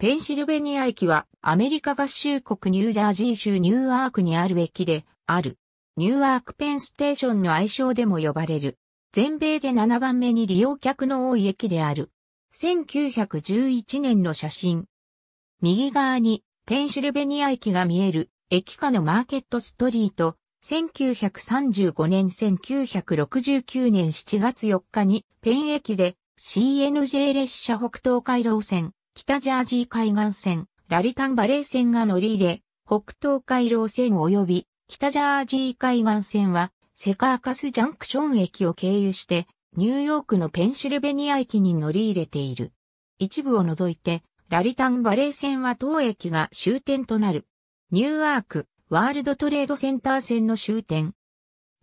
ペンシルベニア駅はアメリカ合衆国ニュージャージー州ニューアークにある駅である。ニューアークペンステーションの愛称でも呼ばれる。全米で7番目に利用客の多い駅である。1911年の写真。右側にペンシルベニア駅が見える駅下のマーケットストリート。1935年1969年7月4日にペン駅で CNJ 列車北東回路線北ジャージー海岸線、ラリタンバレー線が乗り入れ、北東海廊線及び北ジャージー海岸線はセカーカスジャンクション駅を経由してニューヨークのペンシルベニア駅に乗り入れている。一部を除いてラリタンバレー線は当駅が終点となる。ニューアーク、ワールドトレードセンター線の終点。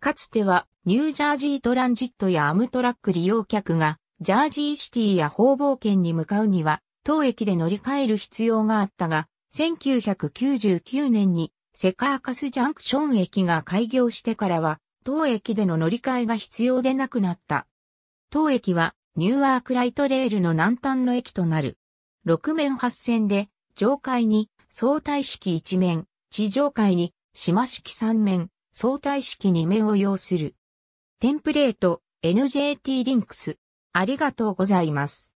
かつてはニュージャージートランジットやアムトラック利用客がジャージーシティや方々圏に向かうには当駅で乗り換える必要があったが、1999年にセカーカスジャンクション駅が開業してからは、当駅での乗り換えが必要でなくなった。当駅はニューアークライトレールの南端の駅となる。6面8線で、上階に相対式1面、地上階に島式3面、相対式2面を要する。テンプレート、NJT リンクス。ありがとうございます。